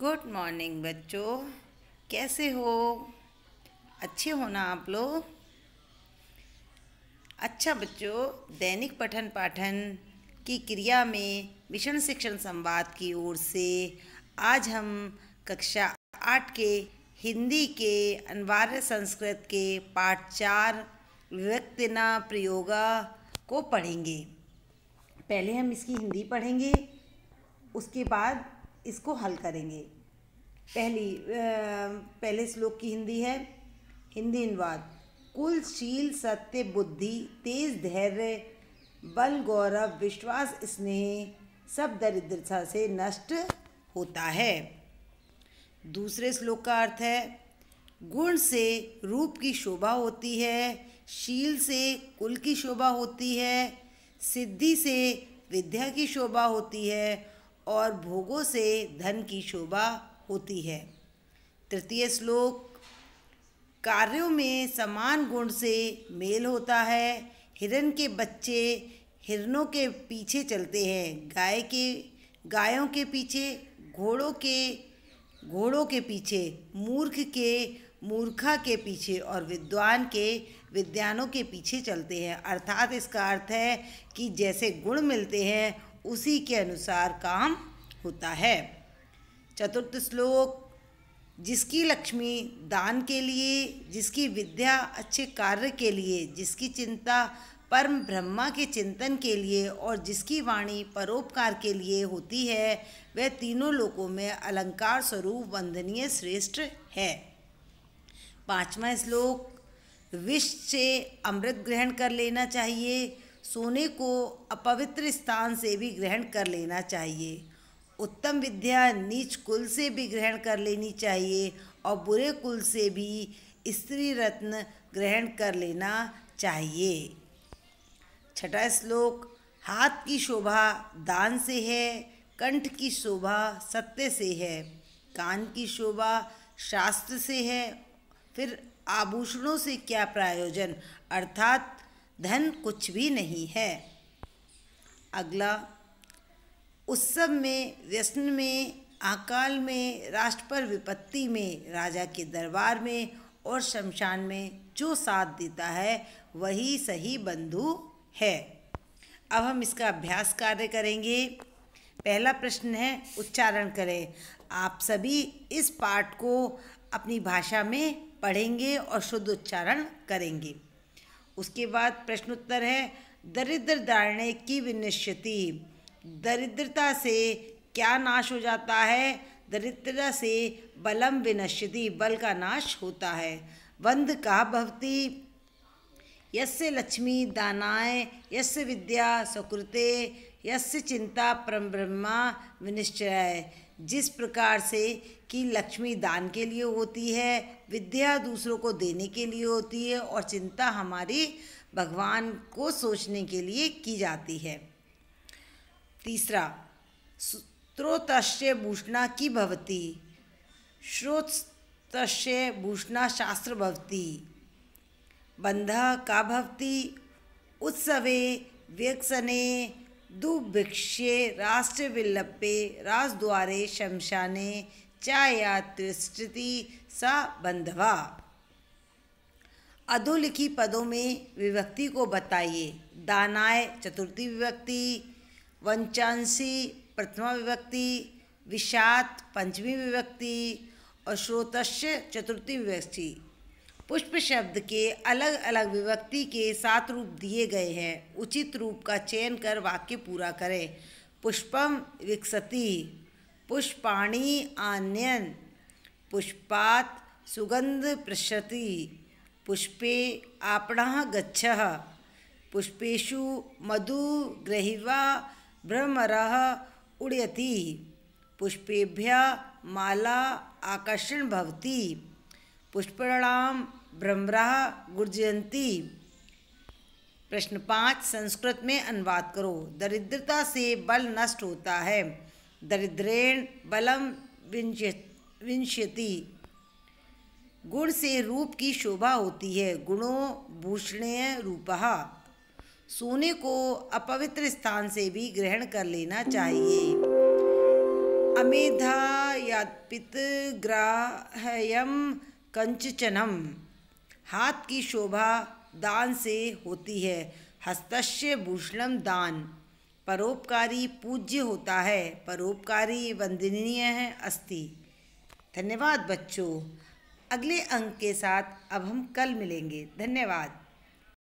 good morning बच्चों कैसे हो अच्छे हो ना आप लोग अच्छा बच्चों दैनिक पठन पाठन की क्रिया में मिशन शिक्षण संवाद की ओर से आज हम कक्षा आठ के हिंदी के अनिवार्य संस्कृत के पाठ चार व्यक्तिना प्रयोग प्रयोगा को पढ़ेंगे पहले हम इसकी हिंदी पढ़ेंगे उसके बाद इसको हल करेंगे पहली पहले श्लोक की हिंदी है हिंदी अनुवाद कुलशील सत्य बुद्धि तेज धैर्य बल गौरव विश्वास स्नेह सब दरिद्रता से नष्ट होता है दूसरे श्लोक का अर्थ है गुण से रूप की शोभा होती है शील से कुल की शोभा होती है सिद्धि से विद्या की शोभा होती है और भोगों से धन की शोभा होती है तृतीय श्लोक कार्यों में समान गुण से मेल होता है हिरण के बच्चे हिरणों के पीछे चलते हैं गाय के गायों के पीछे घोड़ों के घोड़ों के पीछे मूर्ख के मूर्खा के पीछे और विद्वान के विद्वानों के पीछे चलते हैं अर्थात इसका अर्थ है कि जैसे गुण मिलते हैं उसी के अनुसार काम होता है चतुर्थ श्लोक जिसकी लक्ष्मी दान के लिए जिसकी विद्या अच्छे कार्य के लिए जिसकी चिंता परम ब्रह्मा के चिंतन के लिए और जिसकी वाणी परोपकार के लिए होती है वह तीनों लोकों में अलंकार स्वरूप वंदनीय श्रेष्ठ है पाँचवा श्लोक विष से अमृत ग्रहण कर लेना चाहिए सोने को अपवित्र स्थान से भी ग्रहण कर लेना चाहिए उत्तम विद्या नीच कुल से भी ग्रहण कर लेनी चाहिए और बुरे कुल से भी स्त्री रत्न ग्रहण कर लेना चाहिए छठा श्लोक हाथ की शोभा दान से है कंठ की शोभा सत्य से है कान की शोभा शास्त्र से है फिर आभूषणों से क्या प्रायोजन अर्थात धन कुछ भी नहीं है अगला उत्सव में व्यसन में अकाल में राष्ट्र पर विपत्ति में राजा के दरबार में और शमशान में जो साथ देता है वही सही बंधु है अब हम इसका अभ्यास कार्य करेंगे पहला प्रश्न है उच्चारण करें आप सभी इस पाठ को अपनी भाषा में पढ़ेंगे और शुद्ध उच्चारण करेंगे उसके बाद प्रश्नोत्तर है दरिद्र धारणे की विनिश्चिति दरिद्रता से क्या नाश हो जाता है दरिद्रता से बलम विनश्यति बल का नाश होता है बंध का भवती यस्य लक्ष्मी दानाय यस्य विद्या सुकृते यस्य चिंता परम ब्रह्मा विनिश्चय जिस प्रकार से कि लक्ष्मी दान के लिए होती है विद्या दूसरों को देने के लिए होती है और चिंता हमारी भगवान को सोचने के लिए की जाती है तीसरा स्त्रोतश्य भूषणा की भवती श्रोतश्य भूषणा शास्त्र भवती बंध का भवती उत्सवे व्यक्सने राष्ट्र विलपे राजद्वारे शमशाने चायात्रिस्ति सा बंधवा अधोलिखी पदों में विभक्ति को बताइए दानाय चतुर्थी विभक्ति वंचांसी प्रथमा विभक्ति विषात पंचमी विभक्ति और श्रोतस्य चतुर्थी विभक्ति पुष्प शब्द के अलग अलग विभक्ति के सात रूप दिए गए हैं उचित रूप का चयन कर वाक्य पूरा करें पुष्पम विकसति पुष्पाणी आन्यन पुष्पात सुगंध पृशति पुष्पे आपणा गच्छ पुष्पेशु मधु ग्रहिवा भ्रमर उड़यति पुष्पेभ्य माला आकर्षण भवती पुष्पणाम ब्रह्मराह गुर्जयंती प्रश्न पाँच संस्कृत में अनुवाद करो दरिद्रता से बल नष्ट होता है दरिद्रेण बलम विंशति गुण से रूप की शोभा होती है गुणों भूषणीय रूपहा सोने को अपवित्र स्थान से भी ग्रहण कर लेना चाहिए अमेधा यापित ग्राहयम कंचचनम हाथ की शोभा दान से होती है हस्तस्य भूषणम दान परोपकारी पूज्य होता है परोपकारी वंदनीय है अस्ति धन्यवाद बच्चों अगले अंक के साथ अब हम कल मिलेंगे धन्यवाद